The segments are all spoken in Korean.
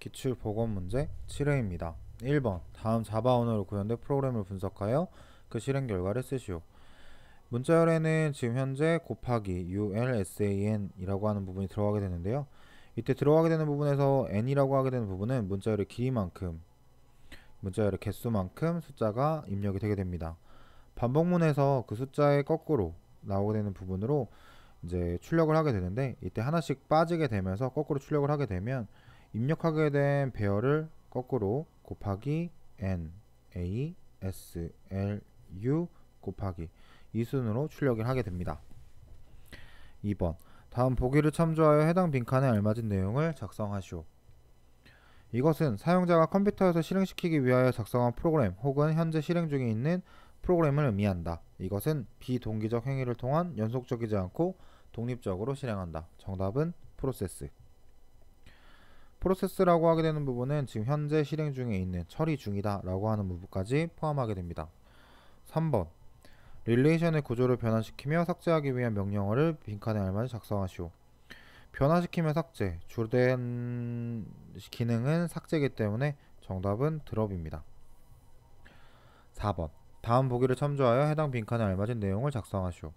기출복건 문제 7회입니다. 1번 다음 자바 언어로 구현된 프로그램을 분석하여 그 실행 결과를 쓰시오. 문자열에는 지금 현재 곱하기 ulsan 이라고 하는 부분이 들어가게 되는데요. 이때 들어가게 되는 부분에서 n이라고 하게 되는 부분은 문자열의 길이만큼 문자열의 개수만큼 숫자가 입력이 되게 됩니다. 반복문에서 그 숫자의 거꾸로 나오게 되는 부분으로 이제 출력을 하게 되는데 이때 하나씩 빠지게 되면서 거꾸로 출력을 하게 되면 입력하게 된 배열을 거꾸로 곱하기 n a s l u 곱하기 이 순으로 출력을 하게 됩니다. 2번 다음 보기를 참조하여 해당 빈칸에 알맞은 내용을 작성하시오. 이것은 사용자가 컴퓨터에서 실행시키기 위하여 작성한 프로그램 혹은 현재 실행 중에 있는 프로그램을 의미한다. 이것은 비동기적 행위를 통한 연속적이지 않고 독립적으로 실행한다. 정답은 프로세스. 프로세스라고 하게 되는 부분은 지금 현재 실행 중에 있는 처리 중이다 라고 하는 부분까지 포함하게 됩니다. 3번 릴레이션의 구조를 변화시키며 삭제하기 위한 명령어를 빈칸에 알맞게 작성하시오. 변화시키며 삭제, 주된 기능은 삭제이기 때문에 정답은 드롭입니다. 4번 다음 보기를 참조하여 해당 빈칸에 알맞은 내용을 작성하시오.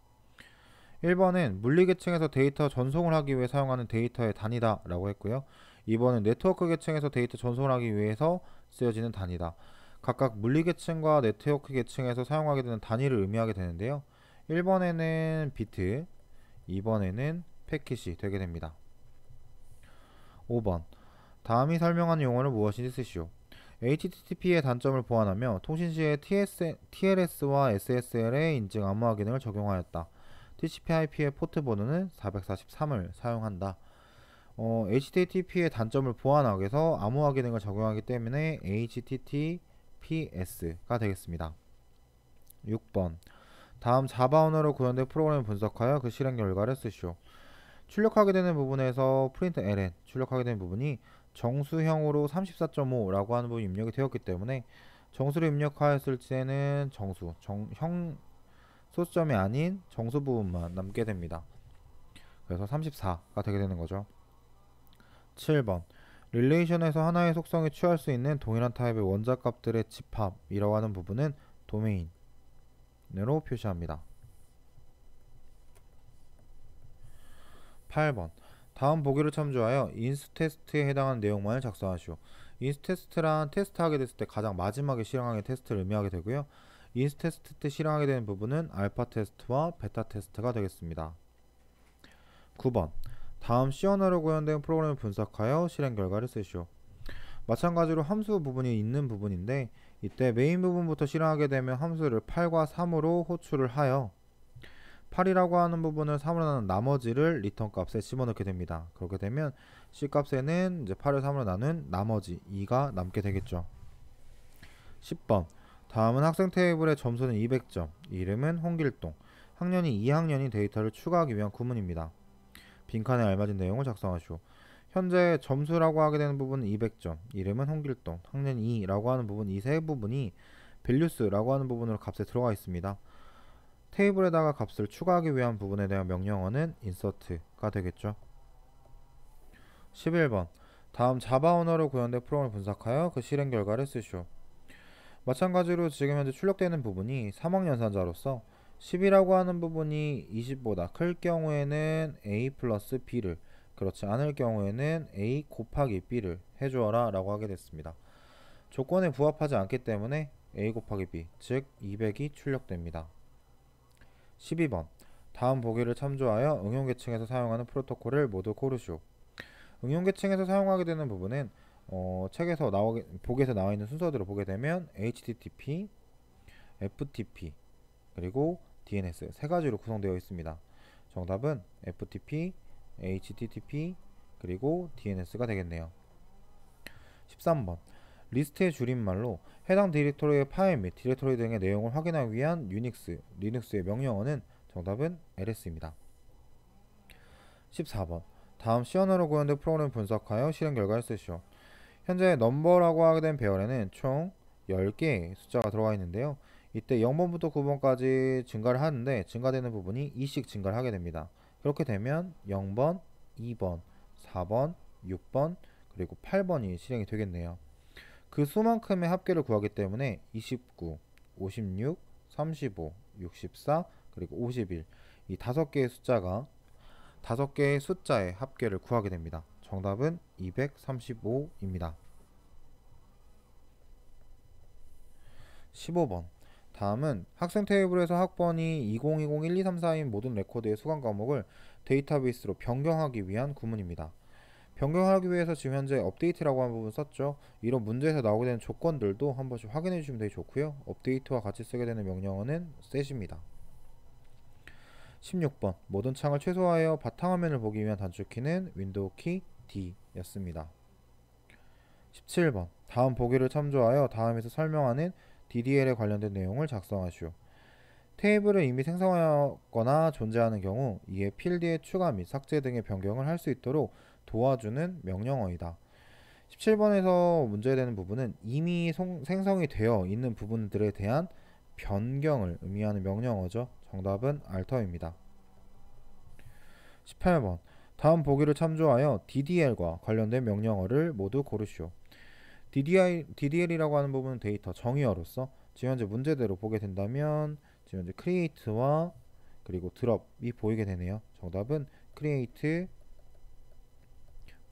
1번은 물리계층에서 데이터 전송을 하기 위해 사용하는 데이터의 단위다 라고 했고요. 이번은 네트워크 계층에서 데이터 전송하기 위해서 쓰여지는 단위다. 각각 물리 계층과 네트워크 계층에서 사용하게 되는 단위를 의미하게 되는데요. 1번에는 비트, 2번에는 패킷이 되게 됩니다. 5번 다음이 설명한 용어는 무엇인지 쓰시오. HTTP의 단점을 보완하며 통신 시에 TS, TLS와 SSL의 인증 암호화 기능을 적용하였다. TCP/IP의 포트 번호는 443을 사용한다. 어, HTTP의 단점을 보완하기 위해서 암호화 기능을 적용하기 때문에 HTTPS가 되겠습니다. 6번 다음 자바 언어로 구현된 프로그램을 분석하여 그 실행 결과를 쓰시오. 출력하게 되는 부분에서 프린트 ln 출력하게 되는 부분이 정수형으로 34.5라고 하는 부분이 입력이 되었기 때문에 정수를 입력하였을 때는 정수, 정, 형 소수점이 아닌 정수 부분만 남게 됩니다. 그래서 34가 되게 되는 거죠. 7번 릴레이션에서 하나의 속성에 취할 수 있는 동일한 타입의 원자값들의 집합이라고 하는 부분은 도메인으로 표시합니다. 8번 다음 보기를 참조하여 인스 테스트에 해당하는 내용만을 작성하시오. 인스 테스트란 테스트하게 됐을 때 가장 마지막에 실행하는 테스트를 의미하게 되고요. 인스 테스트 때 실행하게 되는 부분은 알파 테스트와 베타 테스트가 되겠습니다. 9번 다음 시연하로 구현된 프로그램을 분석하여 실행 결과를 쓰시오. 마찬가지로 함수 부분이 있는 부분인데 이때 메인 부분부터 실행하게 되면 함수를 8과 3으로 호출을 하여 8이라고 하는 부분을 3으로 나눈 나머지를 리턴 값에 집어넣게 됩니다. 그렇게 되면 C 값에는 이제 8을 3으로 나눈 나머지 2가 남게 되겠죠. 10번 다음은 학생 테이블의 점수는 200점, 이름은 홍길동, 학년이 2학년인 데이터를 추가하기 위한 구문입니다. 빈칸에 알맞은 내용을 작성하시오. 현재 점수라고 하게 되는 부분은 200점, 이름은 홍길동, 학년 2라고 하는 부분 이 세 부분이 밸류스라고 하는 부분으로 값에 들어가 있습니다. 테이블에다가 값을 추가하기 위한 부분에 대한 명령어는 insert가 되겠죠. 11번 다음 자바 언어로 구현된 프로그램을 분석하여 그 실행 결과를 쓰시오. 마찬가지로 지금 현재 출력되는 부분이 3억 연산자로서 10이라고 하는 부분이 20보다 클 경우에는 a 플러스 b를 그렇지 않을 경우에는 a 곱하기 b를 해주어라 라고 하게 됐습니다. 조건에 부합하지 않기 때문에 a 곱하기 b 즉 200이 출력됩니다. 12번 다음 보기를 참조하여 응용계층에서 사용하는 프로토콜을 모두 고르시오. 응용계층에서 사용하게 되는 부분은 어, 책에서 나오게, 보기에서 나와 있는 순서대로 보게 되면 http, ftp, 그리고 DNS 세 가지로 구성되어 있습니다. 정답은 FTP, HTTP, 그리고 DNS가 되겠네요. 13번 리스트의 줄임말로 해당 디렉토리의 파일 및 디렉토리 등의 내용을 확인하기 위한 유닉스, 리눅스의 명령어는 정답은 ls입니다. 14번 다음 시연으로 구현된 프로그램 분석하여 실행 결과를 쓰시오. 현재 넘버라고 하게 된 배열에는 총 10개의 숫자가 들어가 있는데요. 이때 0번부터 9번까지 증가를 하는데 증가되는 부분이 2씩 증가를 하게 됩니다. 그렇게 되면 0번, 2번, 4번, 6번, 그리고 8번이 실행이 되겠네요. 그 수만큼의 합계를 구하기 때문에 29, 56, 35, 64, 그리고 51. 이 다섯 개의 숫자가 다섯 개의 숫자의 합계를 구하게 됩니다. 정답은 235입니다. 15번 다음은 학생 테이블에서 학번이 2020-1234인 모든 레코드의 수강 과목을 데이터베이스로 변경하기 위한 구문입니다. 변경하기 위해서 지금 현재 업데이트라고 한 부분 썼죠. 이런 문제에서 나오게 되는 조건들도 한 번씩 확인해 주시면 되게 좋고요. 업데이트와 같이 쓰게 되는 명령어는 셋입니다. 16번 모든 창을 최소화하여 바탕화면을 보기 위한 단축키는 윈도우 키 D 였습니다. 17번 다음 보기를 참조하여 다음에서 설명하는 DDL에 관련된 내용을 작성하시오. 테이블을 이미 생성하였거나 존재하는 경우 이에 필드의 추가 및 삭제 등의 변경을 할 수 있도록 도와주는 명령어이다. 17번에서 문제되는 부분은 이미 송, 생성이 되어 있는 부분들에 대한 변경을 의미하는 명령어죠. 정답은 알터입니다. 18번 다음 보기를 참조하여 DDL과 관련된 명령어를 모두 고르시오. DDI, DDL이라고 하는 부분은 데이터 정의어로서 지금 현재 문제대로 보게 된다면 지금 현재 create와 그리고 drop이 보이게 되네요. 정답은 create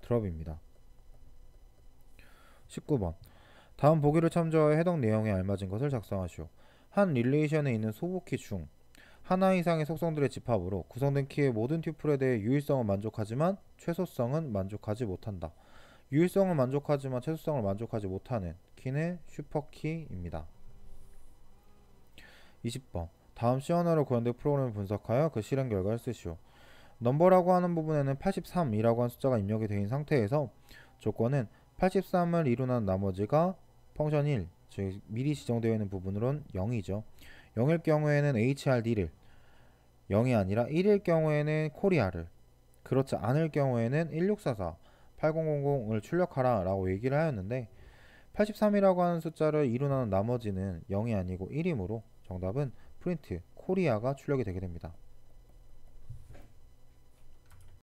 drop입니다. 19번 다음 보기를 참조하여 해당 내용에 알맞은 것을 작성하시오. 한 릴레이션에 있는 소보키 중 하나 이상의 속성들의 집합으로 구성된 키의 모든 튜플에 대해 유일성은 만족하지만 최소성은 만족하지 못한다. 유일성은 만족하지만 최소성을 만족하지 못하는 키는 슈퍼키입니다. 20번 다음 시원으로 구현된 프로그램을 분석하여 그 실행 결과를 쓰시오. 넘버라고 하는 부분에는 83이라고 한 숫자가 입력이 되어 있는 상태에서 조건은 83을 이루는 나머지가 펑션 1, 즉 미리 지정되어 있는 부분으론 0이죠. 0일 경우에는 HRD를 0이 아니라 1일 경우에는 코리아를 그렇지 않을 경우에는 1644 8000을 출력하라 라고 얘기를 하였는데 83이라고 하는 숫자를 2로 나눈 나머지는 0이 아니고 1이므로 정답은 프린트 코리아가 출력이 되게 됩니다.